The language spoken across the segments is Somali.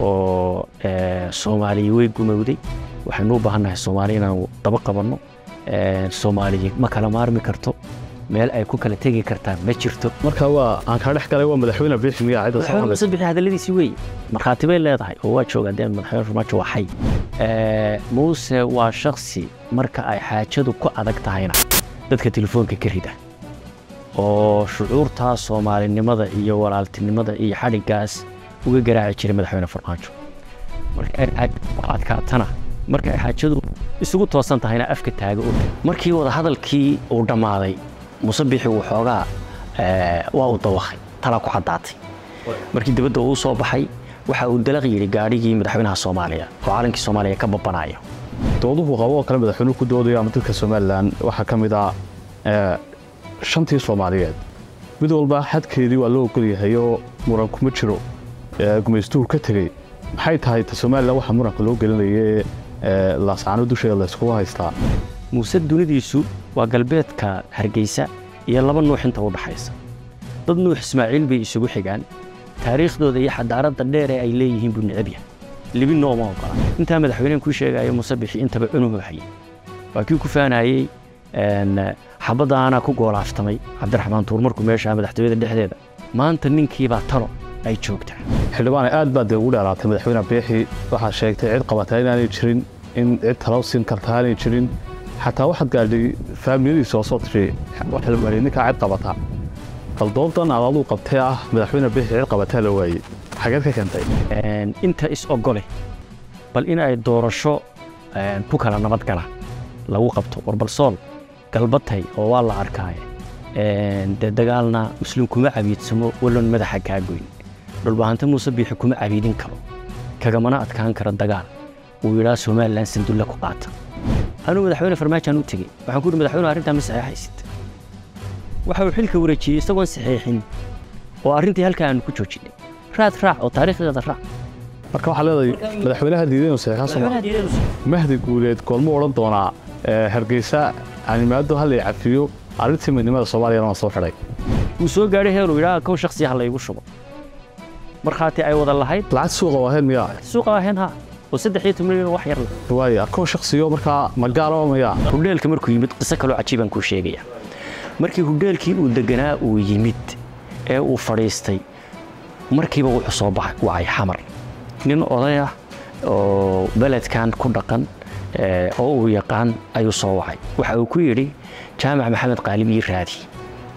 oo eh, soomaaliya way gumowday waxaynu u baahannahay soomaali inaan daba qabanno eh, soomaaliya ma kala maarmi karto meel ay ku kala tegi kartaan ma jirto marka waa aan kaa dhex galay waa madaxweyne biixi miyaacid bixi weeye markhaati bay leedahay oo waa joogaa dee madaxweyne farmaajo waa xay eh, muuse waa shaksi marka ay xaajadu ku adag tahayna dadka telefoonka ka rida oo shucuurtaa soomaalinimada iyo walaaltinimada iyo xadhiggaas uga garaaci jiray madaxweyne farmaajo adkaatana markay xaajadu isugu toosan tahayna afka taaga markii wadahadalkii uu dhammaaday muse bixi waa uu dawaqay talaa ku caddaatay markii dibadda uu soo baxay waxa uu dalaq yidhi gaadhigii madaxweynaha soomaaliya oo caalankii soomaaliya ka babanaayo dooduhu qabo oo kale madaxweynuhu ku doodayo ama dalka somalilan waxaa ka mid ah shantii soomaaliyeed mid walba xadkeedii waa loo ogolyahay muran kuma jiro gumaystuur ka tegey maxay tahay ta somalilan waxa muranka loo gelinaya ee laascaano dusheeda layskugu haystaa muuse dunidiisu waa galbeedka hargeysa iyo laba nuux inta u dhaxaysa dad nuux ismaaciil bay isugu xigaan taariikhdooda iyo xadaaradda dheere ay leeyihiin buu necab yahay libinna ooma ogola intaa madaxweyneen kuu sheegaayo muuse bixi intaba cunuhu hayay waa kii ku faanayey xabaddaanaa ku goolaaftamay cabdiraxmaan tuur markuu meeshaa madaxtooyada dhexdeeda maanta ninkiibaa talo ay joogtaa xildhibaane aad baad ugu dheeraatay madaxweyne biixi waxaad sheegtay cid qabatay inaanay jirin in cid talow siin kartaa aanay jirin xataa waxaad gaadhay faamiliyadiisa oo soo tiri ninkaa cid qabataa qaldoodan aad aduu qabtee ah madaxweyne biixi cid qabataa la waayey xageed ka keentay inta is-ogole bal in ay doorasho ku kala nabadgala lagu qabto warbalsool galbatay oo waa la arkaaye dee dagaalna muslim kuma cabiidsamo walon madaxa kaa goyn dhulbahanta muuse biixi kuma cabiidin karo kagamana adkaan kara dagaal uu yidhaa somalilan sandulla ku qaata anuu madaxweyne farmaajaan u tegey waxaan ku yidhi madaxweyne arrintaa ma saxiixaysid waxa uu xilka wareejiyey isagoon saxiixin oo arrintii halka aanu ku joojinay raad raac oo taariikhdeeda raac marka waxaa leedahay madaxweynaha diidan saxiixaso mahdi guuleed goolmu odhan doonaa eh, hargeysa animaado hal ay cafiyo arrintii midnimada soomaaliyana soo xidhay wuu soo gaadhay heeruu yidhaa kow shakhsiya ha laygu shubo markhaati ay wada lahayd lacag suuqa waahayn miyaa suuqa waahayn ha oo saddex iyo toban wax yar waaya kow shakhsiyo markaa magaalo maya hudheelka markuu yimid qiso kaloo cajiibaan kuu sheegaya markii hudheelkii uu deganaa uu yimid ee uu fadhiistay markiiba wuxuu soo wacay xamar nin oday ah oo beledkan ku dhaqan oo uu yaqaan ayuu soo wacay waxa uu ku yidhi jaamac maxamed qaalib ii raadi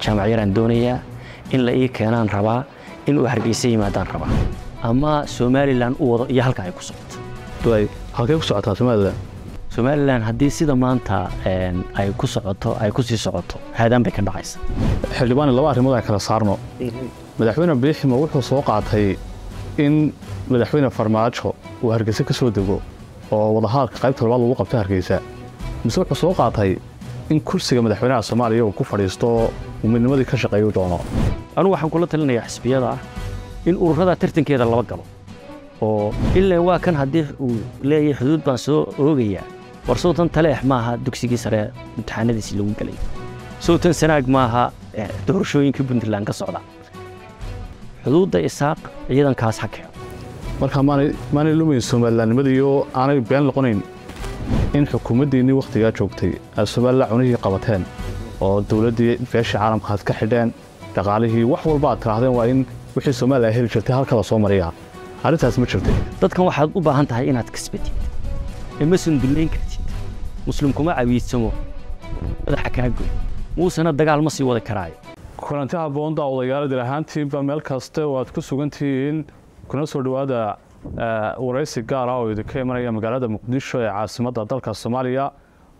jaamac yaraan doonayaa in la ii keenaan rabaa inuu hargeysa yimaadaan rabaa ama somalilan u wado iyo halka ay ku socoto halkay ku socotaa somalilan somalilan haddii sida maanta ehm, ay ku socoto ay ku sii socoto haadaan bay ka dhacaysa xildhibaani laba arrimood aan kala saarno mhm. madaxweyne biiximo wuxuu soo qaatay in madaxweyne farmaajo uu hargeysa ka soo dego oo wadahadalka qaybta labaad lagu qabta hargeysa mise wuxuu soo qaatay in kursiga madaxweynaha soomaaliya uu ku fadhiisto uu midnimadii ka shaqeeyu doono anugu waxaan kula talinayaa xisbiyada ah in ururada tartankeeda laba galo oo ilan waa kan haddii uu leeyahay xuduud baan soo oogayaa war sowtan taleex ah maaha dugsigii sare imtixaanadiisii lagu gelay sowtan sanaag maaha doorashooyinkai puntland ka socda xuduudda isaaq ciidankaas ha keeno marka maanay lumayn somaalilannimadiioo aanay been noqonayn in xukuumaddiinnii wakhtigaa joogtay al-shabaab cunihii qabateen oo dowladdii beesha caalamka aad ka xidheen dhaqaalihii wax walba aad tidhaahdeen waa in wixii soomaaliya heli jirtay halkala soo mariya arrintaas ma jirtay dadkan waxaad u baahan tahay inaad kasbatid ee ma sundullayn kartid muslim kuma cawiidsamo madaxa kaagoy muusena dagaal ma sii wadi karaayo kulanti habboon daawadayaal dir meel kaste oo aad ku sugan tihiin kuna soo dhawaada Uh, waraysi gaar ah oo idinka imanaya magaalada muqdisho ee caasimadda dalka soomaaliya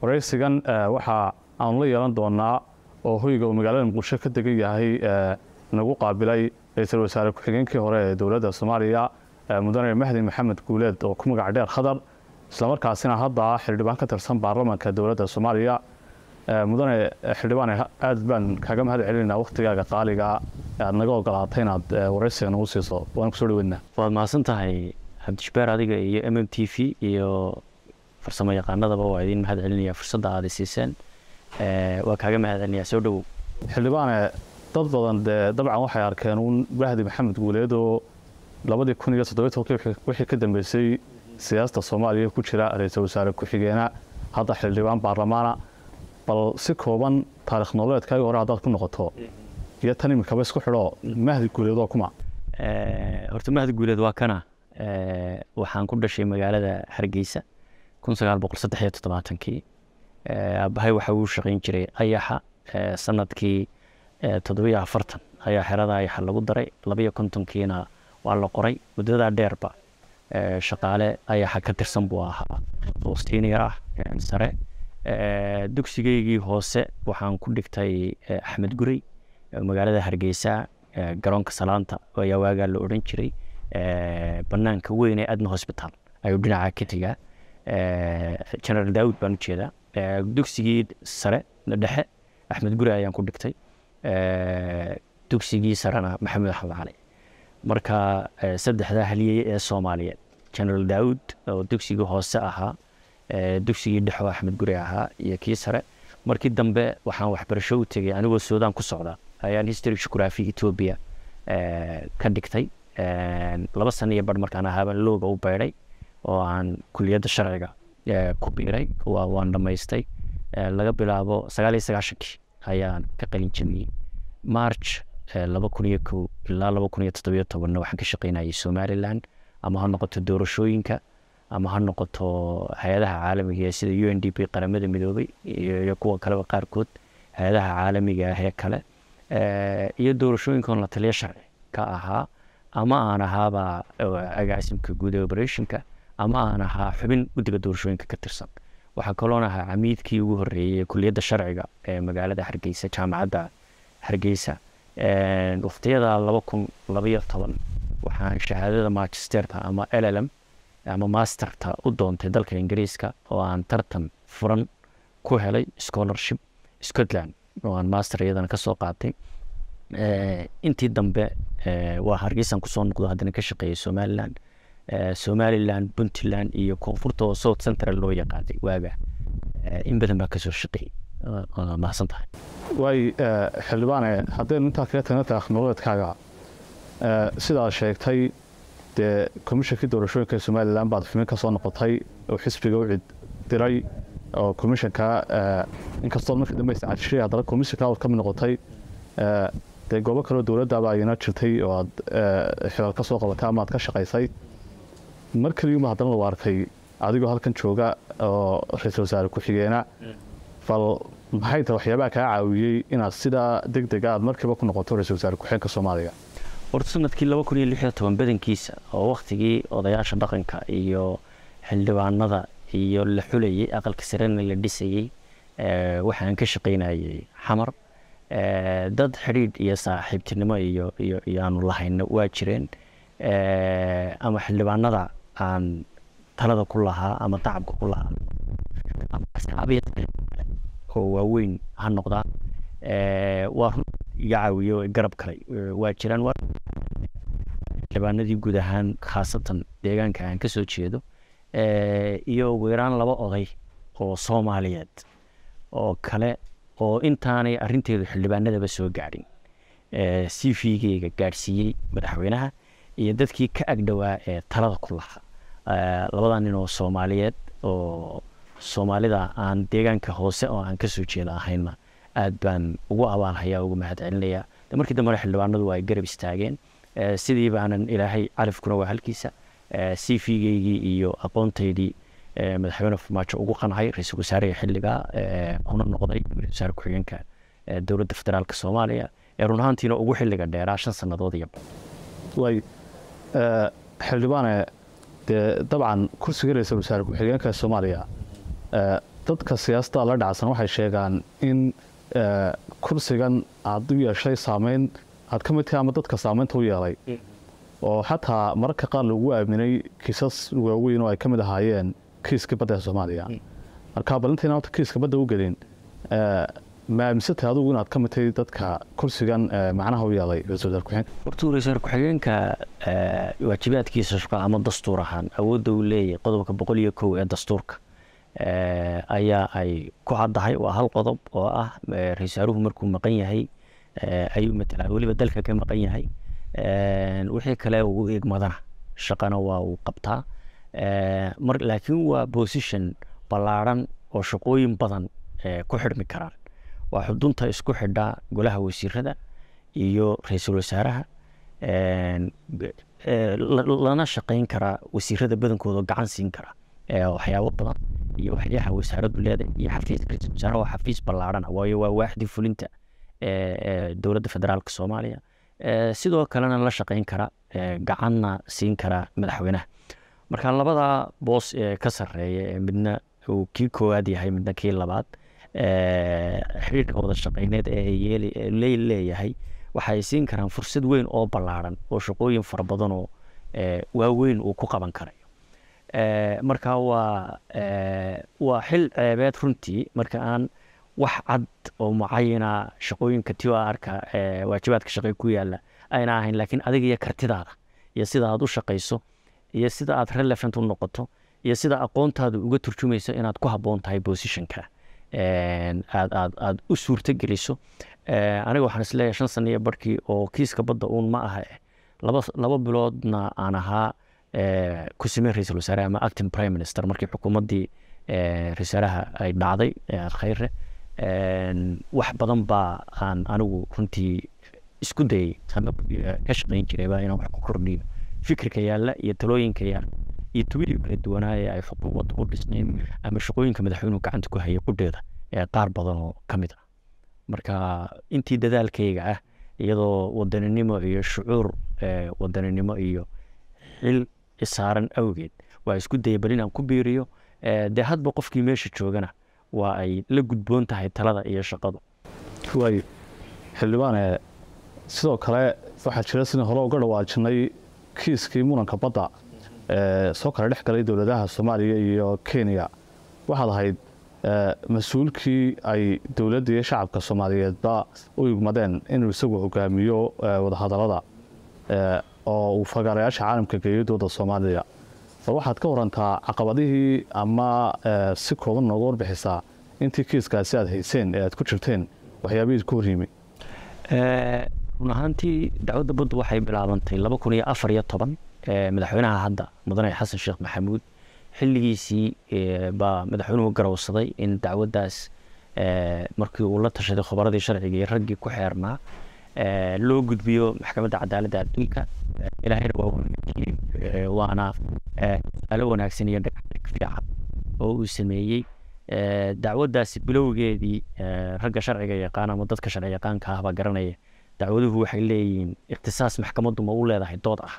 waraysigan uh, waxa aanu la yeelan doonaa oo hoyga uu magaalada muqdisho ka degan yahay uh, nagu qaabilay ra iisal wasaare ku-xigeenkii hore ee dowladda soomaaliya mudane mahdi maxamed guuleed oo ku magaca dheer khadar islamarkaasina hadda xildhibaan ka tirsan baarlamanka dowladda soomaaliya mudane xildhibaane aad baan kaaga mahad celinayna waktigaaga qaaligaa aad naga ogolaatay inaad waraysiga nagu siiso waan kusoo dhaweynaa waad mahadsan tahay cabdishbaar adiga iyo m m t v iyo farsamo yaqaanadaba waa idiin mahad celinaya fursadda aada siiseen waa kaaga mahad celinaya soo dhowow xildhibaane dad badan dee dabcan waxay arkeen uun bahdi maxamed guuleedoo labadii kun iyo toddobiy tobankii wixii ka dambeysay siyaasada soomaaliya ku jira ra-iisul wasaare ku-xigeena hadda xildhibaan baarlamaana bal si kooban taarikh nololeedkaagi hore haddaad ku noqoto iyo tan iminkaba isku xidhoo mahdi guuleedoo kuma horta mahdi guuleed waa kana waxaan ku dhashay magaalada hargeysa kun sagaal boqol saddex iyo toddobaatankii aabbahay waxa uu shaqayn jiray ayaxa sanadkii toddobiyo afartan ayaa xerada ayaxa lagu daray labiyo kontonkiina waa la qoray muddadaa dheerba shaqaale ayaxa ka tirsan buu ahaa falastiiniyar ah sare Eh, dugsigeygii hoose waxaan ku dhigtay eh, axmed gurey eh, magaalada hargeysa garoonka salaanta ayaa waagaa la odhan jiray banaanka weyn ee adna hosbitaal ayuu dhinaca ka tegaa genaraal daawud baan ujeedaa dugsigii sare dhexe axmed gurey ayaan ku dhigtay dugsigii sarena maxamuud axmed cali marka saddexdaa haliyey ee soomaaliyeed genaraal daawud oo dugsigii hoose ahaa dugsigii dhexoo axmed guri ahaa iyo kii sare markii dambe waxaan waxbarasho u tegay anigoo suudaan ku socda ayaan history jugraphy etobia ka dhigtay laba sana iyo bar markaan ahaaban looga u beydhay oo aan kuliyadda sharciga ku biiray waan dhammaystay laga bilaabo sagaal iyo sagaashankii ayaan ka qalin jabiyey march laba kun iyo ko ilaa laba kun iyo toddobiyo tobanna waxaan ka shaqeynayay somalilan ama ha noqoto doorashooyinka ama ha noqoto hay-adaha caalamiga sida u n d p qaramada midoobay iyo kuwa kaleba qaarkood hay-adaha caalamiga ah ee kale iyo doorashooyinkan la taliya sharci ka ahaa ama aan ahaaba agaasimka guud ee operationka ama aan ahaa xubin guddiga doorashooyinka ka tirsan waxaa kaloon ahaa camiidkii ugu horreeyey ee kulliyadda sharciga ee magaalada hargeysa jaamacadda hargeysa waktiyada laba kun labayo toban waxaan shahaadada magisterka ama l l m ama masterta u doontay dalka ingiriiska oo aan tartan furan ku helay scholarship scotland oo aan master iyadana kasoo qaatay eh, intii dambe eh, waa hargeysaan kusoo noqdo haddana ka shaqeeyay somalilan eh, somalilan puntland iyo koonfurta oo south central loo yaqaanay waaga in badan baa kasoo shaqeeyay mahadsan tahay waay xildhibaane haddaynu intaa kaga tagna taaknololeedkaaga ah, sidaad sheegtay dee komishankii doorashooyinka somalilan ba adfimin ka soo noqotay oo xisbiga u diray oo komishanka inkastoo markii dambe iscadishay haddana komishanka aad ka mid noqotay dee goobo kaleo dowladdaaba ayana jirtay oo aad xilal ka soo qabatay ama aad ka shaqaysay mar kaliyuma haddana lagu arkay adigoo halkan jooga oo ra-iisul wasaare ku-xigeena bal maxay tahay waxyaabaha kaa caawiyey inaad sidaa deg dega aad markiiba ku noqoto ra-iisul wasaare ku-xigeenka soomaaliya horta sanadkii laba kun iyo lixyo toban badankiisa oo wakhtigii odayaasha dhaqanka iyo xildhibaanada iyo la xulayay aqalka sarena la dhisayey waxaan ka shaqaynayay xamar dad xidhiidh iyo saaxiibtinimo iyo iyo aanu lahayno waa jireen ama xildhibaanada aan talada ku lahaa ama tacabka ku lahaa oo waaweyn ha noqdaa waa iga caawiyo garab kale waa jiraan xildhibaanadii guud ahaan khaasatan deegaanka aan ka soo jeedo iyo ugu yaraan laba oday oo soomaaliyeed oo kale oo intaanay arinteedu xildhibaanadaba soo gaadhin c v-geyga gaadhsiiyey madaxweynaha iyo dadkii ka agdhowaa ee talada ku labadaa nin oo soomaaliyeed oo soomaalida aan deegaanka hoose oo aan kasoo jeeda ahaynna aad baan ugu abaanhayaa ugu mahad markii dambena xildhibaanadu ay garab istaageen eh, sidii baanan ilaahay califkuna waa halkiisa eh, cvgeygii iyo aqoontaydii eh, madaxweyne farmaajo ugu qanhay ra-iisul wasaarihii xilliga kuna noqday wasaare ku-xigeenka dowladda federaalk soomaaliya ee run ahaantiina ugu xilliga dheeraa shan sannadood iyo xildhibaane dee dabcan kursiga ra-iisul wasaare ku-xigeenka soomaaliya dadka siyaasada la dhacsan waxay sheegaan in kursigan aad u yeeshay saamayn aad ka mid tahay ama dadka saamaynta u yeelay oo xataa mararka qaar lagu aaminay kiisas waaweyn oo ay ka mid ahaayeen kiiska badda ee soomaaliya marka balintayna horta kiiska badda u gelin ma aaminsatahay adugu inaad ka mid tahay dadka kursigan macnaha u yeelay ra-iisul wasaar ku-xigeenka horta ra-iisul ku-xigeenka waajibaadkiisa shaqo ama dastuur ahaan awoodda uu leeyahay qodobka boqol iyo kow ee dastuurka Eh, ayaa ay ku caddahay waa hal qodob oo ah eh, ra-iisaaruhu markuu maqan yahay eh, ayuu matalaan weliba dalka ka maqan yahay wixii kale ugu igmadana shaqana waa uu qabtaa mar laakiin waa position ballaarhan oo shaqooyin badan ku xidhmi karaan waa xudunta isku xidha golaha wasiirada iyo ra-iisul wasaaraha lana shaqeyn karaa wasiirada badankooda gacan siin kara waxyaabo badan iyo waxyaha wasaaradu leedahay iyo xafiiska ra-isul wasaaraha waa xafiis ballaarana waayo waa waaxdii fulinta dowladda federaalka soomaaliya sidoo kalena la shaqeyn kara gacanna siin kara madaxweynaha marka labadaa boos ee ka sareeya midna uu kii koowaad yahay midna kii labaad xiriirka wada shaqeyneed ee ley leeyahay waxay siin karaan fursad weyn oo ballaaran oo shaqooyin fara badanoo waaweyn uu ku qaban karay Eh, marka waa eh, waa xil ceebeed eh, runtii marka aan wax cad oo mucayina shaqooyinka tiwa arka waajibaadka shaqey ku yaala ayna ahayn laakiin adiga iyo kartidaada iyo sida aad u shaqayso iyo sida aad relevant u noqoto iyo sida aqoontaada uga turjumayso inaad ku haboon tahay bosishanka aad aad aad u suurto geliso aniga waxaan isleeyahay shan sano barkii oo kiiska badda uun ma aha laba biloodna aan ahaa Eh, kusimee ra-isul wasaare ama acting prime minister markii xukuumaddii eh, ra-iisaaraha ay dhacday eh, khayre wax badan baa aan anigu runtii isku dayay ama ka shaqeyn jirayba inaan wax ku kordhiyo fikirka yaalla iyo talooyinka yaalla iyo tuwilii kala duwanaa ee ay xukuumaddu u dhisnayn ama shaqooyinka madaxweynuhu gacanta ku hayay qudheeda ee qaar badan oo ka mid ah marka intii dadaalkayga ah iyadoo wadaninimo iyo shucuur wadaninimo iyo xil isaaran awgeed waa isku daya inaan ku biiriyo eh, dee hadba qofkii meesha joogana waa ay la gudboon tahay talada iyo shaqadu waayo xildhibaane eh, sidoo kale waxaa jira sidii hore uga dhawaajinay kiiskii muranka badda ee eh, soo kala dhex galay dowladaha soomaaliya iyo kenya waxaad ahayd mas-uulkii ay dowladda iyo shacabka soomaaliyeedba u igmadeen inuu isagu hogaamiyo wadahadalada oo uu fagaarayaasha caalamka geeyo dowda soomaaliya bal waxaad ka warantaa caqabadihii ama eh, si kooban nooga warbixisaa intii kiiskaasi aad hayseen ee aad ku jirteen waxyaabihiid ku horyimi eh, run ahaantii dacwadda baddu waxay bilaabantay laba kun iyo afar iyo toban eh, madaxweynaha hadda mudane xasan sheekh maxamuud xilligiisii baa madaxweynuhu garowsaday in dacwaddaas markii uu la tashaday khubaradii sharciga iyo raggii ku xeernaa Eh, loo gudbiyo maxkamadda cadaaladda adduunka eh, ilaahayna waa wanaajiye eh, waana alo wanaagsan iyo dhagxdheg fiican oo uu sameeyey dacwaddaasi bilowgeedii ragga sharciga yaqaan ama dadka sharci yaqaanka ahba garanaya dacwaduhu waxay leeyihiin ikhtisaas maxkamaddu ma u leedahay dood ah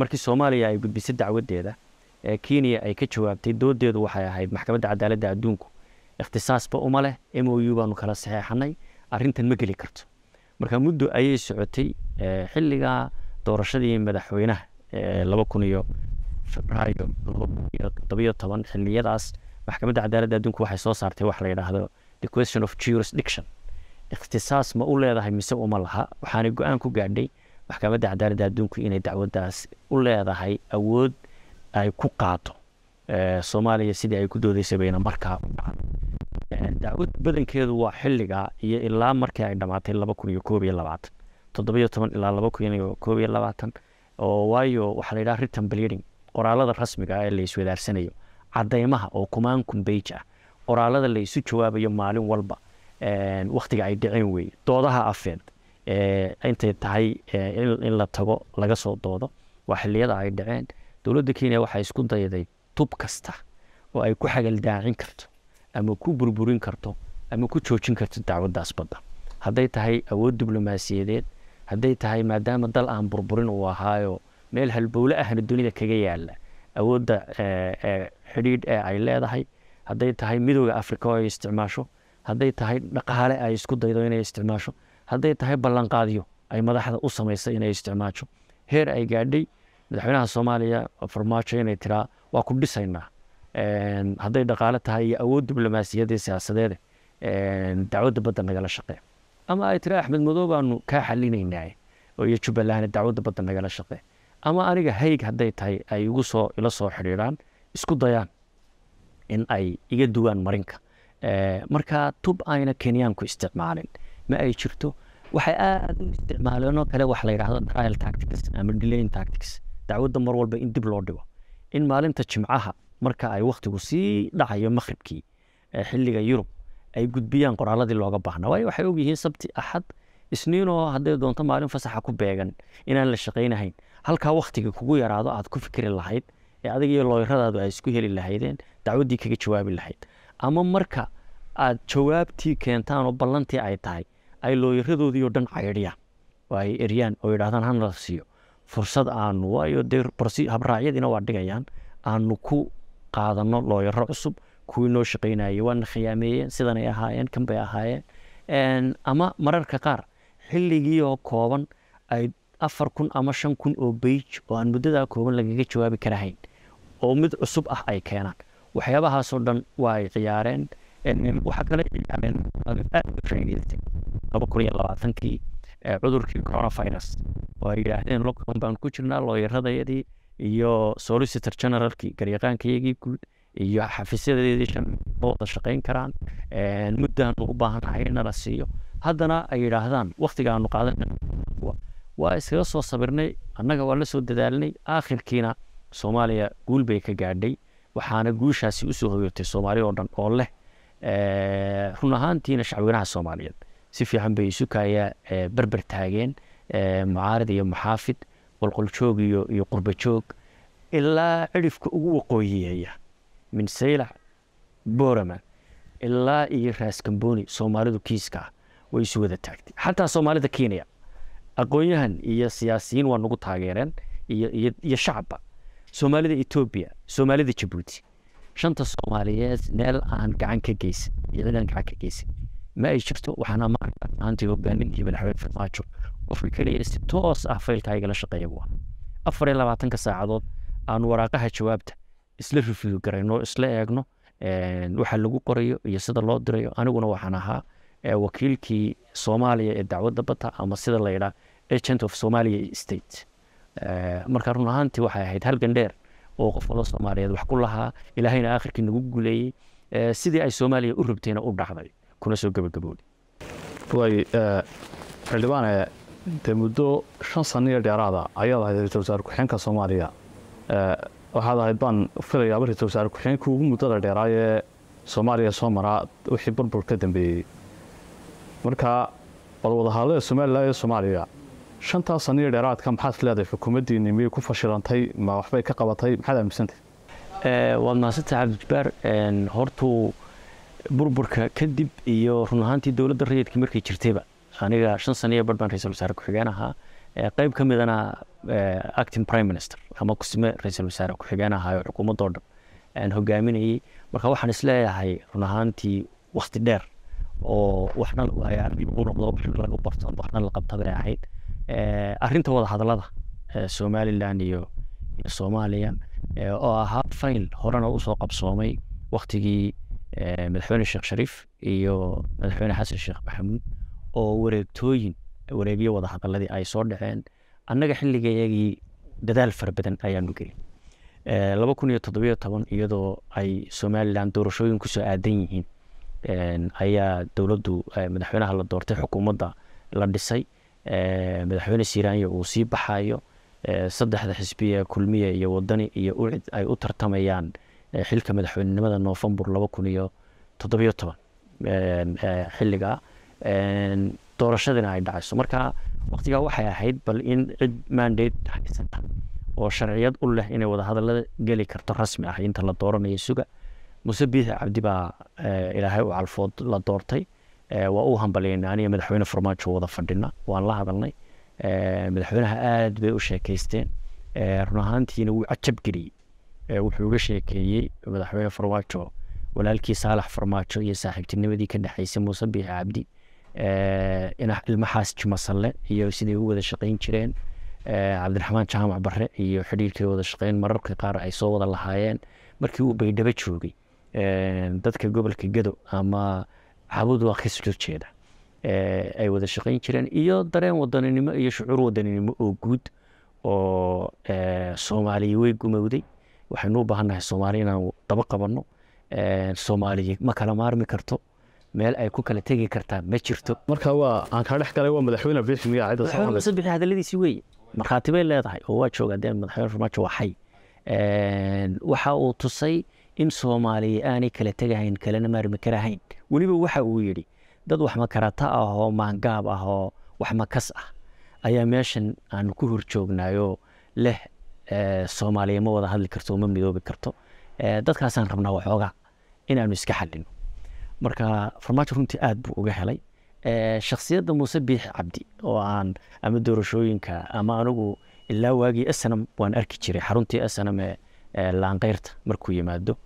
markii soomaaliya ay gudbisay dacwaddeeda kenya ay ka jawaabtay doodeedu waxay ahayd maxkamadda cadaaladda adduunku ikhtisaasba uma leh m o u baanu kala saxeexanay arrintan ma geli karto marka muddo ayay socotay xilligaa doorashadii madaxweynaha laba kun febraayo todobiyo toban xiliyadaas maxkamadda cadaaladda adduunku waxay soo saartay wax la yidhaahdo the question of jurisdiction ikhtisaas ma u leedahay mise uma laha waxaana go-aan ku gaadhay maxkamadda cadaaladda adduunku inay dacwadaas u leedahay awood ay ku qaato soomaaliya sidii ay ku doodeysay bayna markaa daawad badankeedu waa xiliga iyo ilaa markii ay dhamaatay laba kun iyo koob iyo labaatan toddobiyo toban ilaa laba kun iyo koob iyo labaatan oo waayo waxaa la yidhaha return bleeding qoraalada rasmiga ah ee la iswadaaranayo oo kumaan kumbeyj ah qoraalada la jawaabayo maalin walba wakhtiga ay dhaceen weeye doodaha afeed intay tahay in la tago laga soo doodo waa xiliyada ay dhaceen dowladda kenya waxay isku dayday tub kasta oo ay ku xagaldaacin karto ama ku burburin karto ama ku joojin kartid dacwaddaas badda hadday tahay awood diblomaasiyadeed hadday tahay maadaama dal aan burburin uu ahaayo meel halbowle ahna dunida kaga yaalla awoodda xidhiidh ee ay leedahay hadday tahay midooda africa oo ay isticmaasho hadday tahay dhaqaale ay isku daydo inay isticmaasho hadday tahay ballanqaadyo ay madaxda u samaysa inay isticmaasho heer ay gaadhay madaxweynaha soomaaliya farmaajo inay tiraa waa ku dhisaynaa hadday dhaqaale tahay iyo awood diblomaasiyaddii siyaasadeed dacwadda badda nagala shaqee ama ay tiri axmed madow baanu kaa xalinaynaa iyo jubbalandna dacwadda badda nagala shaqee ama aniga hayg hadday tahay ay igu soo ila soo xidhiidhaan isku dayaan in ay iga duwaan marinka marka tub ayna kenyaanku isticmaalin ma ay jirto waxay aada u isticmaaleenoo kale waxa la yidhahdo trial tactics ama delayn tactics dacwadda mar walba in dib loo dhigo in maalinta jimcaha marka ay wakhtigu sii dhacayo maqhribkii xilliga yurub ay gudbiyaan qoraaladii looga baahnaa waayo waxay ogyihiin sabti axad isniinoo hadday doonto maalin fasaxa ku beegan inaan la shaqaynahayn halkaa wakhtiga kugu yaraado aad ku fikri lahayd ee adig iyo ay isku heli lahaydeen dacwaddii kaga jawaabi lahayd ama marka aad jawaabtii keentaan oo ballantii ay tahay ay looyaradoodii oo dhan caydhiyaan oo ay eryaan oo yidhahdaan hanala siiyo fursad aanu waayo dee habraacyadiina waa dhigayaan aanu ku qaadano looyaro cusub kuwii noo shaqaynayay waana khiyaameeyeen sidanay ahaayeen kan ahaayeen ama mararka qaar xilligiioo kooban ay afar kun ama shan kun oo beij oo aan muddadaa kooban lagaga jawaabi karahayn oo mid cusub ah ay keenaan waxyaabahaasoo dhan waa ay ciyaareen waxaa kale ciyaareen cudurkii coronavirus oo ay yidhaahdeen lockdown baan ku jirnaa looyaradayadii iyo solicitor generalkii garyaqaankayagii guud iyo xafiisyadeedii shaqo wada shaqeyn karaan muddaaan ugu baahanahay in nala siiyo haddana ay yidhaahdaan waktiga aanu qaadan waa iskaga soo sabirnay annaga waa lasoo dadaalnay aakhirkiina soomaaliya guul bay ka gaadhay waxaana guushaasi usoo hoyotay soomaali oo dhan oo leh run ahaantiina shacweynaha soomaaliyeed si fiican bay isu kaaya berber taageen mucaarad iyo maxaafid qolqoljoog iyo iyo qurbajoog ilaa cirifka ugu waqooyiyaya min saylac boraman ilaa iyo raaskamboni soomaalidu kiiska ah way isu wada taagtay xataa soomaalida kenya aqoon-yahan iyo siyaasiyiin waa nagu taageereen iyo iyo iyo shacabba soomaalida etoobiya soomaalida jabuuti shanta soomaaliyeed meel aan gacan ka geysan iyo meel aan gacan ka geysan ma ay jirto waxaana maarka ahaantay hogaamin iyo madaxweyne farmaajo qofka keliya si toos ah faylkaa igala shaqeeya buu afar iyo labaatanka saacadood aan waraaqaha jawaabta isla rifyu garayno isla eegno waxa lagu qorayo iyo sida loo dirayo aniguna waxaan ahaa wakiilkii soomaaliya ee dacwadda badda ama sida layidhaa agent of somalia state marka run ahaantii waxay ahayd halgan dheer oo qof soomaaliyeed wax ku lahaa ilaahayna aakhirkii nagu guuleeyey sidii ay soomaaliya u rabtayna u dhacday kuna soo gabagabowday xildhibaane de muddo shan sano iyo dheeraada ayaad ahayd ra-isul wasaare ku-xigeenka soomaaliya eh, waxaad ahayd baan filayaaba ra-isul wasaare ku-xigeenkii ugu muddada dheeraayee soomaaliya soo maraa wixii burbur ka dambeeyey marka balwadahadalada somalilan iyo soomaaliya shantaa sano iyo dheeraadka maxaad leedahay xukuumaddiinni miyay ku fashilantay ma waxbay ka qabatay maxaad aaminsantay eh, waad mahadsantay cabdijabaar hortuu burburka kadib iyo run ahaantii dowladda rayidka markay jirtayba aniga shan sano iyo bar baan ra-iisul wasaare ku-xigeen ahaa qeyb ka midana acting prime minister ama kusime ra-iisul wasaare ku-xigeen ahaayo xukuumaddoo dhan aan hogaaminayey marka waxaan isleeyahay run ahaantii wakti dheer oo waxna u noqdo waxna lagu barto waxna la qabta bay ahayd arrinta wada hadallada somaliland iyo iyo soomaaliya oo ahaa fayl horena usoo qabsoomay waktigii madaxweyne sheekh shariif iyo madaxweyne xasan sheekh maxamuud oo wareegtooyin wareegyo wada ay soo dhaceen annaga xilliga iyagii dadaal fara ayaanu gelin eh, laba kun iyo toddobiyo toban iyadoo ay somalilan doorashooyin kusoo aadan yihiin eh, ayaa dowladdu eh, madaxweynaha la doortay xukuumadda la dhisay madaxweyne siiraanya uu sii baxayo saddexda xisbiye kulmiye iyo wadani iyo ucid ay u tartamayaan xilka madaxweynenimada noofembar laba kun iyo toddobiyo toban xilligaa doorashadina ay dhacayso marka waqtigaa waxay ahayd bal in cid mandate haysata oo sharciyad u leh inay wadahadalada geli karto rasmi ah inta la dooranaya suga muse biixi cabdi baa eh, ilaahay u calfood la doortay eh, waa u hambalyaynay aniga madaxweyne farmaajo wada fadhina waan la hadalnay eh, madaxweynaha aad bay u sheekaysteen run ahaantiina wuu cajabgeliyey wuxuu uga sheekeeyey madaxweyne farmaajo walaalkii saalax farmaajo iyo saaxiibtinimadii ka dhexaysay muuse biixi cabdi Eh, ilmaxaas jimasalle iyo siday u wada shaqeyn jireen eh, cabdiraxmaan jaamac bare iyo xidhiirkay wada shaqeyn mararka qaar ay soo wada lahaayeen markii uu baydhabo joogay eh, dadka gobolka gado ama xabadu akhis loo ay wada shaqeyn jireen iyo dareen wadaninimo iyo shucuur wadaninimo oo guud oo soomaaliya way gumowday waxaynu u baahannahay soomaaliya inaan daba qabanno soomaaliya ma kala maarmi karto meel ay ku kala tegi kartaa ma jirto marka waa aan kaa dhex galay waa madaxweyne biixi miyaa cid markhaati bay leedahay oo waa joogaa dee madaxweyne farmaajo waxay waxa uu tusay in soomaaliya aanay kala tegahayn kalena maarmi karahayn weliba waxa uu yidhi dad wax makarata ah oo maangaab ah oo wax makas ah ayaa meeshan aanu ku horjoognaayo leh soomaaliya ma wada hadli karto ma midoobi karto dadkaasaan rabnaa waxoogaa inaanu iska xalino marka farmaajo runtii aad buu uga helay shakhsiyadda muuse biix cabdi oo aan ama doorashooyinka ama anigu ilaa waagii asanam waan arki jiray xaruntii asanam ee laanqeyrta markuu yimaado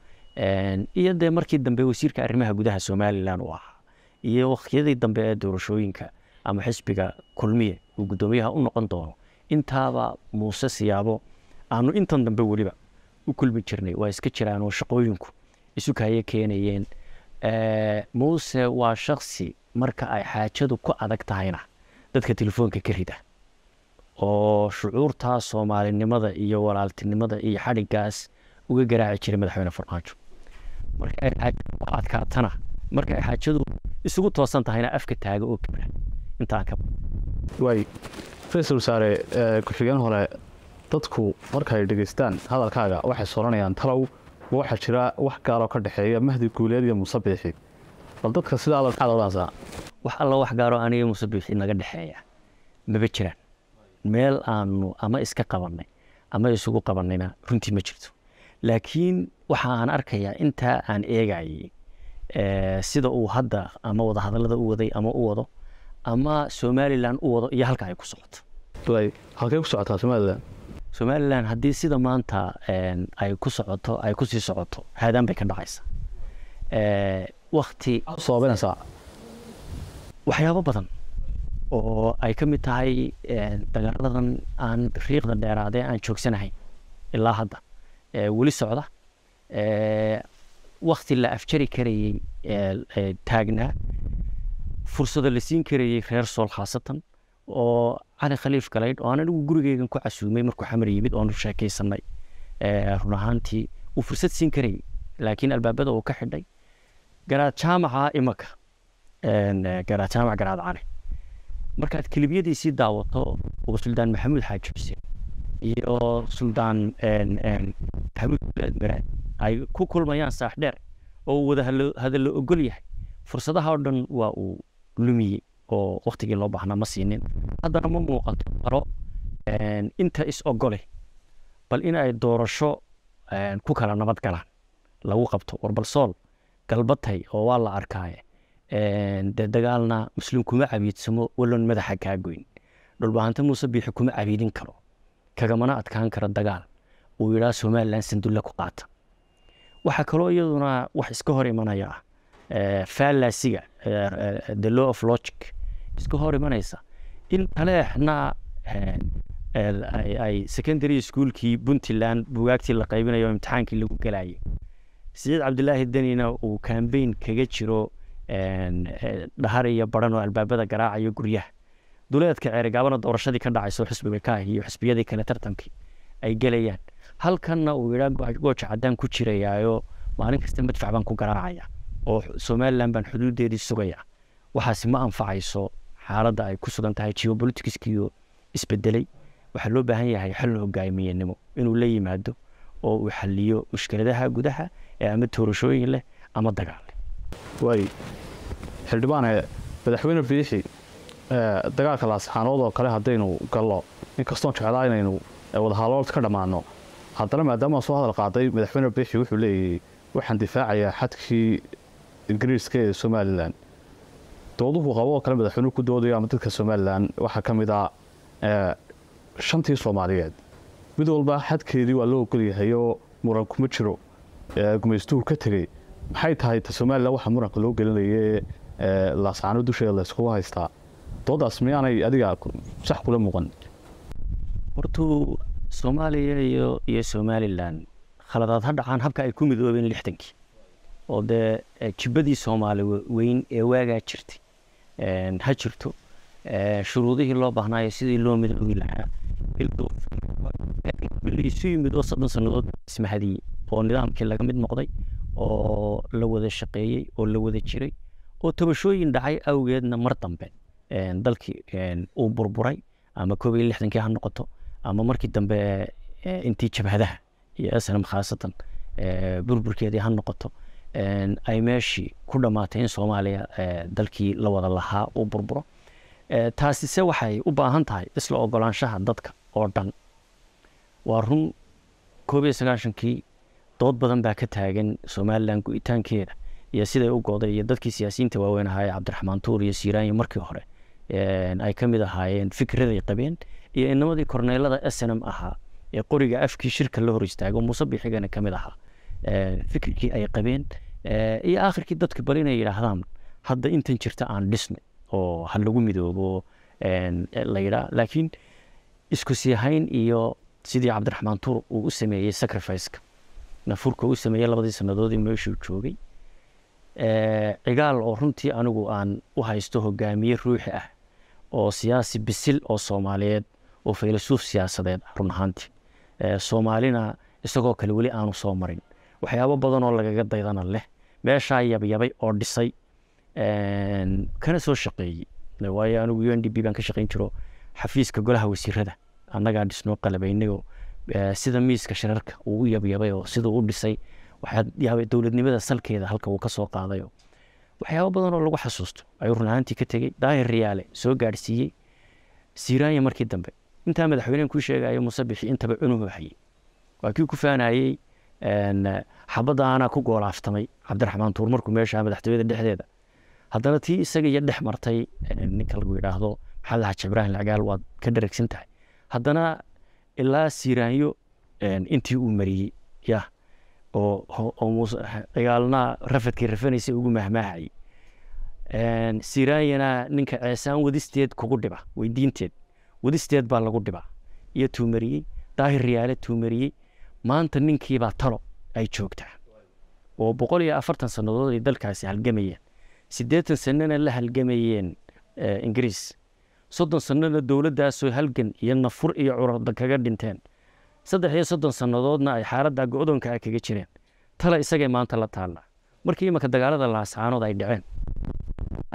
iyo dee markii dambe wasiirka arrimaha gudaha somalilan uu ahaa iyo wakhtiyadii dambe ee doorashooyinka ama xisbiga kulmiye uu guddoomiyaha u noqon doono intaaba muuse siyaabo aanu intan dambe weliba u kulmi jirnay waa iska jiraan oo shaqooyinku isukaye keenayeen muuse waa shaksi marka ay xaajadu ku adag tahayna dadka telefoonka ka rida oo shucuurtaa soomaalinimada iyo walaaltinimada iyo xadhigaas uga garaaci jiray madaxweyne farmaajo marka ay xaajadu ku adkaatana marka ay xaajadu isugu toosan tahayna afka taaga oo gabra intaan ka waay ra-iisul wasaare ku-xigeen hore dadku markay dhegaystaan hadalkaaga waxay soranayaan talow waxaa jira wax gaaroo ka dhexeeya mahdi guuleed iyo musabixi bal dadka sidaa maxaa loo wax alla wax gaaroo aniga musabixi naga dhexeeya maba jiraan meel aanu ama iska qabannay ama isugu qabannayna runtii ma jirto laakiin waxa arkayaa intaa aan eegayay sida uu hadda ama wadahadallada u waday ama u wado ama somalilan u wado iyo halka ay ku socoto halkay ku socotaa somalilan somalilan haddii sida maanta ay ku socoto ay kusii socoto haadaan bay ka dhacaysaa wakti soobanaysaa waxyaabo badan oo ay ka mid tahay dagaaladan aan riiqda dheeraadee aan joogsanahay ilaa hadda weli socda wakti la afjari karayay taagnaa fursado la siin karayay reer sool khaasatan oo cali khaliif galayd oo aan anigu gurigeygan ku casuumay markuu xamar yimid oonu sheekaysanay run ahaantii uu fursad siin karayay laakiin albaabada uu ka xidhay garaad jaamaca imaka garaad jaamac garaad cali markaad kilibyadiisii daawato oo suldaan maxamuud xaaji xuseen iyo suldaan maxamuud ulaad ay ku kulmayaan saax dheer oo wada hadallo ogol yahay fursadaha oo dhan waa uu lumiyey oo waktigii loo baahnaa ma siinin haddana ma muuqato qaro inta is ogole bal in ay doorasho ku kala nabad galaan lagu qabto warbalsool galbatay oo waa la arkaaye dee dagaalna muslim kuma cabiidsamo walon madaxa kaa goyn dhulbahanto muuse biixi kuma cabiidin karo kagamana adkaan karo dagaal uu yidhaa somalilan sandulle ku qaata waxaa kaloo iyaduna wax iska hor imanaya ah the law of logic isku hor imanaysa in kaleexna eh, eh, ay secondary schoolkii puntland bugaagtii la qaybinayo imtixaankii lagu galayay siciid cabdilaahi denina uu cambain kaga jiro eh, dhahar iyo baran oo albaabada garaacayo guryaha duleedka ceerigaabana doorashadii ka dhacayso xisbigakaa ah iyo xisbiyadii kale tartankii ay gelayaan halkanna uu yidhaa gooja caddaan ku jirayaayo maalin kasta madfac baan ku garaacaya oo somalilan baan xuduudeedii sugaya waxaasi ma anfacayso xaaladda ay ku sugan tahay geopoliticskiiyo isbedelay waxaa loo baahan yahay xal hogaamiyenimo inuu la yimaado oo uu xaliyo mushkiladaha gudaha ee ama toorashooyin leh ama dagaal leh xildhibaane madaxweyne biixi dagaalka laasxaanood oo kale haddaynu gallo inkastoon jeclaa inaynu wadahaloolta ka dhammaano haddana maadaama soo hadal qaaday madaxweyne biixi wuxuu leeyahay waxaan difaacayaa xadkii ingiriiska ee somalilan dooduhu qabo oo kale madaxweynuhu ah ku doodayo ama dadka somalilan waxaa ka mid ah eh, shantii soomaaliyeed mid walba xadkeedii waa loo ogolyahay oo muran kuma jiro eh, gumaystuhu ka tegey maxay tahay ta somalilan waxaa muranka loo gelinayee eh, laasaano dusheeda layskugu haystaa doodaas miyaanay adiga sax kula muuqan hortuu soomaaliya iyo somalilan khaladaad ha dhacaan habka ay ku midoobeen lixdankii oo dee jibadii soomaali weyn ee waagaa jirtay Ehm, ha jirto ehm, shuruudihii loo baahnaayo sidii loo midoobi lahaa isu yimid oo soddon sannadood ismahadiyey oo nidaamkii laga mid noqday oo la wada shaqeeyey oo la wada jiray oo tabashooyin dhacay awgeedna mar dambe ehm, dalkii uu burburay ama koob lixdankii ha noqoto ama markii dambe eh, intii jabhadaha iyo snam khaasatan eh, burburkeedii ha noqoto ay meeshii ku dhammaatay in soomaaliya dalkii la wada lahaa uu burburo taasise waxay u baahan tahay isla ogolaanshaha dadka oo dhan waa run koob iyo sagaashankii dood badan baa ka taagan somalilan go-itaankeeda iyo siday u gooday iyo dadkii siyaasiyiinta waaweyn ahaa ee cabdiraxmaan tuur iyo siiraanyi markii hore ay ka mid ahaayeen fikraday qabeen iyo inamadii korneylada s n m ahaa ee qoriga afkii shirka la hor istaago muuse ka mid ahaa fikirkii ay qabeen iyo akhirkii dadka bal inay yidhaahdaan hadda intan jirta aan dhisnay oo ha lagu midoobo la yidhaa laakiin isku siihayn iyo sidii cabdiraxmaan tuur uu u sameeyey sacrificeka nafurka u sameeyey labadii sannadood meeshuu joogay cigaal oo runtii anigu aan u haysto hogaamiye ruuxi ah oo siyaasi bisil oo soomaaliyeed oo faylasuuf siyaasadeed ah run ahaantii soomaalina isagoo kale weli aanu soo marin waxyaabo badan oo lagaga daydana leh meeshaa yabyabay oo dhisay kana soo shaqeeyey waayo anigu u d b baan ka shaqeyn jiro xafiiska golaha wasiirada annagaa dhisnoo qalabaynayoo sida miiska shirarka uu yabyabay oo siduu u dhisay dowladnimada salkeeda halka uu ka qaadayo waxyaabo badan oo lagu xasuusto ayuu run ahaantii ka tegey daahir riyaale soo gaadhsiiyey siiraanya markii dambe intaa madaxweynehan kuu sheegayo musabixi intaba cunuhu hayey waa kii ku faanayey Eh, xabadaana ku goolaaftamay cabdiraxmaan tuur markuu meesha madaxtooyada dhexdeeda haddana tii isaga iyo dhex martay ninka lagu yidhaahdo maxamed xaji lacgaal waad ka dharagsan tahay haddana ilaa siiraanyo intii uu mariyey ya oo dagaalna rafadkii rafanaysay ugu mahmaahayay siraanyana ninka ceesaan wadisteed kugu dhiba weydiinteed wadisteed baa lagu dhiba iyo tuumariyey daahir riyaale tuumariyey maanta ninkiibaa talo ay joogtaa oo boqol iyo afartan sannadood ay dalkaasi halgamayeen siddeetan sannana la halgamayeen ingiriis soddon sannana dowladdaasoo halgan iyo nafur iyo curada kaga dhinteen saddex iyo soddon sannadoodna ay xaaladda go-doonka ah kaga jireen tala isagay maanta la taalla markii imanka dagaalada laascaanood ay dhaceen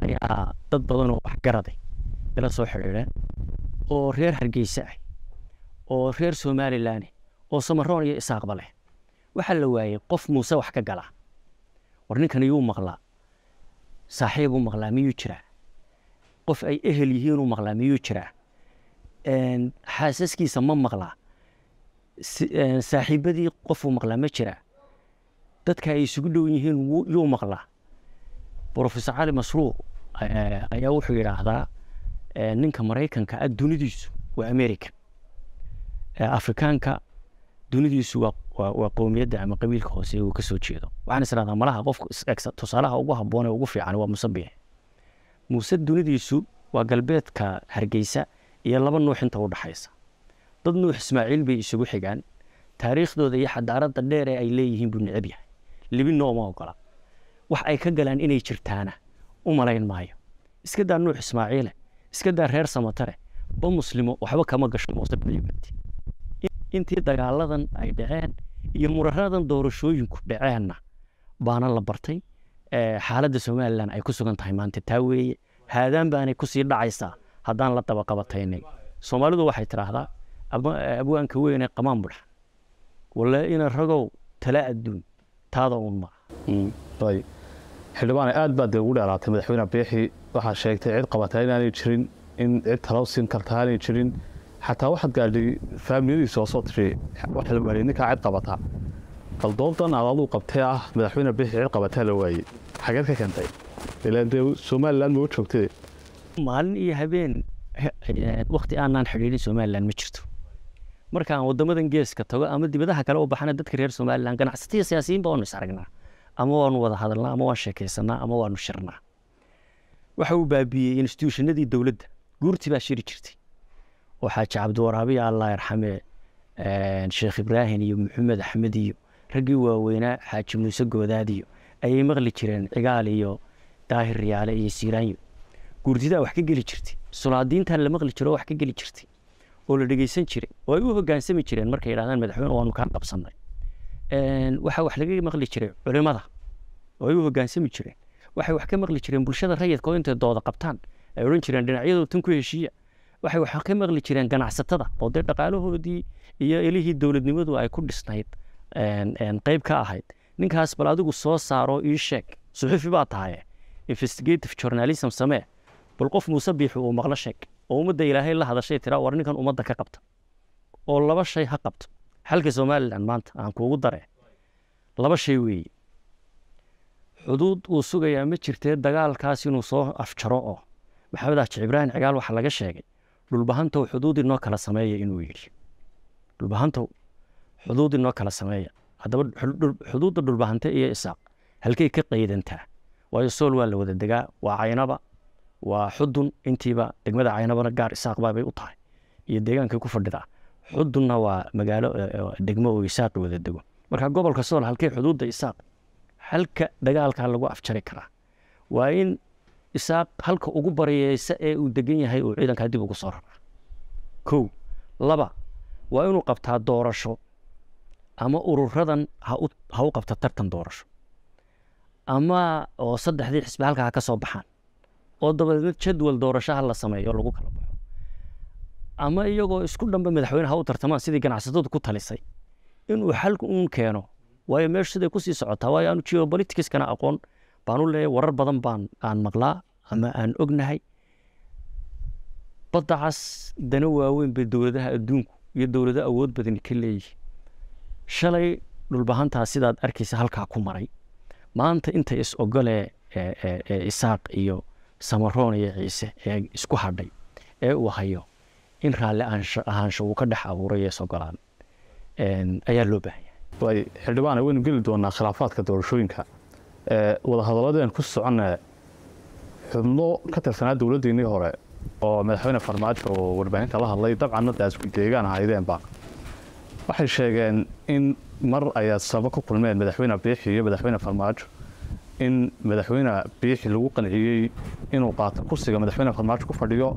ayaa dad badan oo waxgaraday ila soo xidhiideen oo reer hargeysa ah oo reer somalilan ah, oo samaroon iyo isaaqba leh waxaa la waayey qof muuse wax ka gala war ninkan iyuu maqlaa saaxiibuu maqlaa miyuu jiraa qof ay ehel yihiinuu maqlaa miyuu jiraa xaasaskiisa ma maqlaa saaxiibadii qofuu maqlaa ma jiraa dadka ay isugu dhow yihiin yuu maqlaa brofesor cali masruuq ayaa wuxuu yidhaahdaa ninka maraykanka ah dunidiisu waa american afrikaanka dunidiisu waa qowmiyadda ama qabiilka hoose uu kasoo jeedo waxaan israadaa malaha qofku tusaalaha ugu habboon ee ugu fiican waa muuse biix muuse dunidiisu waa galbeedka hargeysa iyo laba nuux inta u dhaxaysa dad nuux ismaaciil bay isugu xigaan taariikhdooda iyo xadaaradda dheer ee ay leeyihiin buu necab yahay libinna uma ogola wax ay ka galaan inay jirtaana u malayn maayo iska daa nuux ismaaciile iska daa reer samatare ba muslimo waxba kama gasho muuse biixbati intii dagaaladan ay dhaceen iyo muranadan doorashooyinku dhaceenna baana la bartay eh, xaaladda somalilan ay ku sugan tahay maanta taa weeye haadaan baanay kusii dhacaysaa haddaan la dabaqabataynin soomaalidu waxay tidhaahdaa abwaanka eh, weyne qamaan budha walla ina ragow tala adduun taada uun ma mm, aad baad ugu dheeraatay madaxweyne biixi waxaad sheegtay cid qabatay inaanay jirin in cid talow siin karta jirin xataa waxaad gaadhay faamiliyadiisa hoosoo tiri waxa la waayay ninkaa cib qabataa qaldoontan adaduu qabtee ah madaxweyne bixi cid qabataa la waayey xageed ka keentay ilaan dee somaliland ma u joogtay maalin iyo habeen wakti aanaan xidhiirin somaliland ma jirto markaan wadamadan geeska tago ama dibadaha kale u baxana dadka reer somaliland ganacsatiya siyaasiyiin ba waanu is aragnaa ama waanu wada hadalnaa ama waan sheekaysanaa ama waanu shirnaa waxa uu baabiiyey instituushanadii dowladda guurtii baa shiri jirtay oo xaaji cabdiwaraabiy allah yarxame sheekh ibraahin iyo maxamed axmed iyo raggii waaweynaa xaaji muuse goodaadiyo ayay maqli jireen cigaal iyo daahir riyaale iyo siiraanyo guurdidaa wax ka geli jirtay sulaadiintan la maqli jiro wax ka geli jirtay oo la dhegeysan jiray oo ay u hogaansami jireen markay yidhahdaan madaxweyne waanu kaa qabsannay waxaa wax laga maqli jiray culimada oo ay u hogaansami jireen waxay wax ka maqli jireen bulshada rayidka intay dooda qabtaan ay odhan jireen dhinacyadu tan ku heshiiya waxay waxaa ka maqli jireen ganacsatada oo dee dhaqaalahoodii iyo elihii dowladnimadu ay ku dhisnayd qeyb ka ahayd ninkaas bal adigu soo saaro ii sheeg suxufi baa tahaye investigative journalism samee bal qof muuse biixi uu maqlo sheeg oo ummadda ilaahay la hadashay tiraa war ninkan ummadda ka qabta oo laba shay ha qabto xalka somalilan maanta aan kuugu dare laba shay weeye xuduud uu sugayaa ma jirtee dagaalkaas inuu soo afjaro oo maxamed aaji ibraahim cigaal waxaa laga sheegay dhulbahantow xuduudinoo kala sameeya inuu yidhi dhulbahantow xuduudi kala sameeya haddaba xuduudda dhulbahante iyo isaaq halkay ka qaydantaa waayo sool waa la wada degaa waa caynaba waa xudun intiiba degmada caynabana gaar isaaqbaa u tahay iyo deegaankay ku fadhidaa xudunna waa magaalo e, e, degmo oo isaaq wada dego marka gobolka sool halkay xuduudda isaaq halka dagaalkaa lagu afjari karaa waa in isaaq halka ugu baryeysa ee uu degan yahay uu ciidankaa dib ugu soo raraa kow laba waa inuu qabtaa doorasho ama ururadan ha u qabta tartan doorasho ama oo saddexdii xisbi halkaa ha ka soo baxaan oo dabadeedna jadwal doorashaha la sameeyo lagu kala baxo ama iyagoo isku dhanba madaxweyne ha u tartamaan sidii ganacsatadu ku talisay inuu xalka uun keeno waayo meeshu siday kusii socotaa waayo aanu geopolitickskana aqoon baan u leeyahy warar badan baan aan maqlaa ama aan ognahay baddacaas dano waaweyn bay dowladaha adduunku iyo dowlado awood badan ka leeyihi shalay dhulbahantaa sidaad arkaysa halkaa ku maray maanta inta is ogolee eh, eh, eh, isaaq iyo samaroon iyo ciise ee isku hadhay ee uu hayo in raalli ahaansho uu ka dhex abuuray ee sogolaan ayaa loo baahanya xildhibaan waynu geli doonaa khilaafaadka doorashooyinka wadahadalladan ku soconnaa xubno ka tirsanaa dowladdeennii hore oo madaxweyne farmaajo oo warbaahinta la hadlay dabcanna daasku deegaan ahaydeenba waxay sheegeen in mar ayaa sabo ku kulmeen madaxweyne biixi iyo madaxweyne farmaajo in madaxweyne biixi lagu qanciyey inuu qaato kursiga madaxweyne farmaajo ku fadhiyo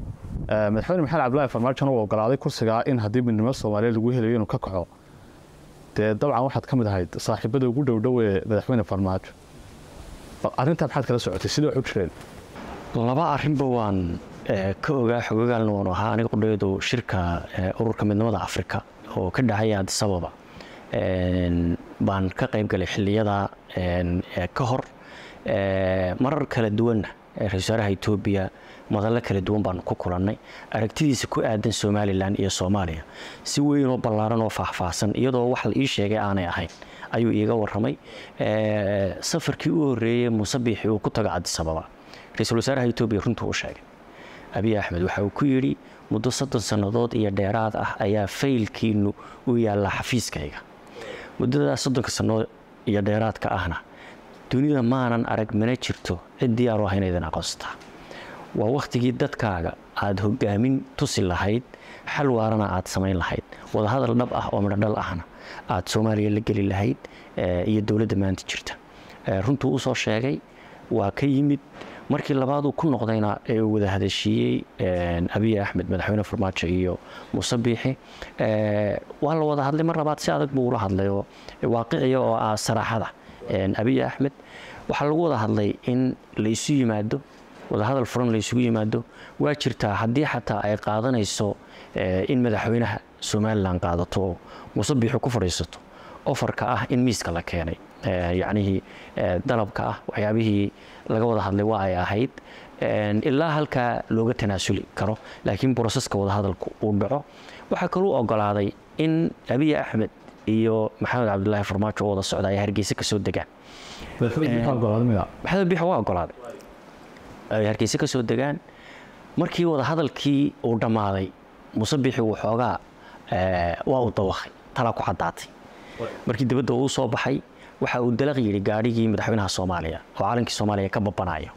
madaxweyne maxamed cabdulaahi farmaajona uu ogolaaday kursigaa in haddii midnimada soomaaliya lagu helayo inuu ka kaco dee dabcan waxaad ka mid ahayd saaxiibada ugu dhowdhow ee madaxweyne farmaajo arintaa maxaad kala socotay sida waxu jireen laba arinba waan eh, ka ogaa xogogaalna waanu ahaa aniga qudheedu shirka eh, ururka midnimada afrika oo ka dhacaya addis ababa eh, baan ka qaybgalay xiliyada ka hor marar kala duwanna ra-isul wasaaraha etoobiya madallo kala duwan baanu ku kulannay aragtidiisa ku aadan somalilan iyo soomaaliya si weyn oo ballaaran oo faahfaahsan iyadoo wax la ii sheegay aanay ahayn ayuu iga waramay safarkii u horeeyey musabiixi uu ku tago cabdisababa ra-iisul wasaaraha etoobiya runtuu u sheegay abiy axmed waxa uu ku yidhi muddo soddon sannadood iyo dheeraad ah ayaa faylkiinnu u yaallaa xafiiskayga muddadaas soddonka sannadood iyo dheeraadka ahna dunida maanan arag mana jirto cid diyaar u ah inaydin aqoonsataa waa wakhtigii dadkaaga aad hogaamin tusi lahayd xal waarana aad samayn lahayd wadahadal dhab ah oo midhodhal ahna aad ah, soomaaliya la geli lahayd eh, iyo dowladda maanta jirta eh, runtuu usoo sheegay waa ka yimid markii labaaduu ku noqdayna ee uu wada hadashiiyey eh, abiy axmed madaxweyne farmaajo iyo muuse biixi waa la wada hadlay mar labaad si adag buu ula hadlayoo waaqiciya oo ah saraaxada abiy axmed waxaa lagu wada hadlay in laysu yimaado wadahadal furan laysugu yimaado waa jirtaa haddii xataa ay qaadanayso in madaxweynaha somalilan qaadato musabbixu ku fadhiisato ofarka ah in miiska la keenay yacnihii dalabka ah waxyaabihii laga wada hadlay waa ay ahayd ilaa halkaa looga tanaasuli karo laakiin broseska wadahadalku uu dhaco waxaa kaluu ogolaaday in abiy axmed iyo maxamed cabdilaahi farmaajo oo wada socda ay hargeyse kasoo degaan maxamed bixa waa ogolaaday ay hargeyse kasoo degaan markii wadahadalkii uu dhammaaday musabixi waxoogaa waa u dawaqay talaa ku cadaatay markii dibadda uu soo baxay waxa uu dalaq yidhi gaadhigii madaxweynaha soomaaliya oo calankii soomaaliya ka babanaayo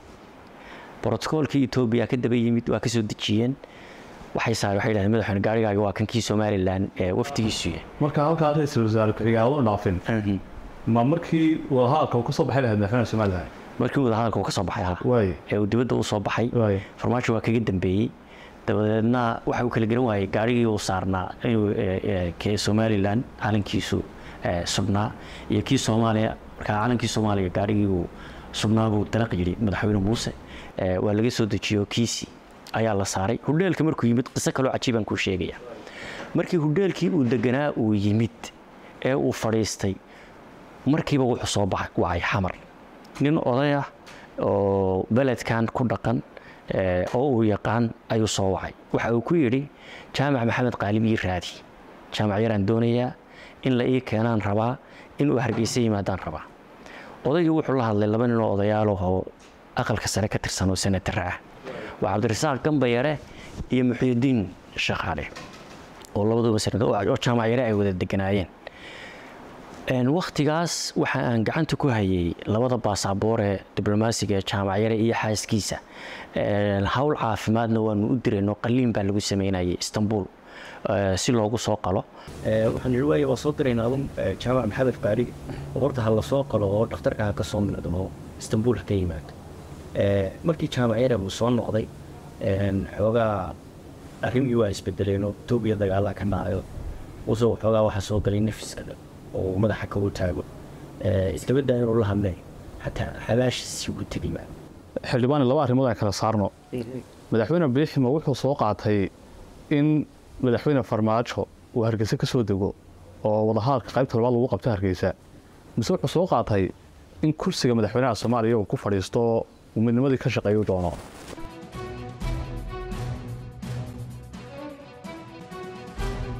brotocoolkii etoobiya ka yimid waa ka dejiyeen waxay saar waxay yidhahdeen madaxweyne gaarigaaga waa kan kii somalilan ee waftigiisuye marka halkaa ra-iisul wasaare igaalo dhaafin ma markii wadahadalka uu ka baxay lahayd madaxweyne somalilan markii wadahadalka uu ka baxay ha ee uu dibadda u soo baxay farmaajo waa kaga dambeeyey dabadeedna waxa uu kala garan waayey gaarigii uu saarnaa inuu eh, eh, kee somalilan calankiisu eh, subnaa iyo kii soomaaliya markaa calankii soomaaliya gaarigii uu subnaa buu dalaq yidhi madaxweyne muuse waa laga soo dejiyo kiisi ayaa la saaray hudheelka markuu yimid qiso kaloo cajiibaan kuu sheegaya markii hudheelkii uu deganaa uu yimid ee uu fadhiistay markiiba wuxuu soo wacay xamar nin oday oo beledkan ku dhaqan Eh, oo uu yaqaan ayuu soo wacay waxa uu ku yidhi jaamac maxamed qaalim ii raadi jaamac yaraan doonayaa in la ii keenaan rabaa in uu hargeysa yimaadaan rabaa odaygii wuxuu la hadlay laba ninoo odayaalahoo aqalka sare ka tirsan oo senatara ah waa cabdirasaaq gambayare iyo muxuudiin shaqaale oo labaduba sanadooo jaamac yare ay wada deganaayeen wakhtigaas waxa aan gacanta ku hayay labada baasabooree diblomaasiga ee jaamacyare iyo xaaskiisa howl caafimaadna waanu u dirayno qaliin baa lagu samaynayay istanbul si loogu soo qalo waxaan ihi waaya waa soo dirayna adan jaamac maxamed baari oo ha la qalo oo dhakhtarka ha ka soo miqdamo istanbul ha ka yimaado markii jaamacyare uu soo noqday xoogaa arrimii waa isbedeleen oo etoobiya dagaallaa ka dhacayo uso xoogaa waxaa soo galay nafiska dhan oo madaxa kagu taago islabadaa inuu la hadlay xataa xabaashiisi ugu tegi maa xildhibaani laba arrimood aan kala saarno madaxweyne biiximo wuxuu soo qaatay in madaxweyne farmaajo uu hargeysa ka soo dego oo wadahadalka qaybta labaad lagu qabto hargeysa mise wuxuu soo qaatay in kursiga madaxweynaha soomaaliya uu ku fadhiisto uu midnimadii ka shaqeeyu doono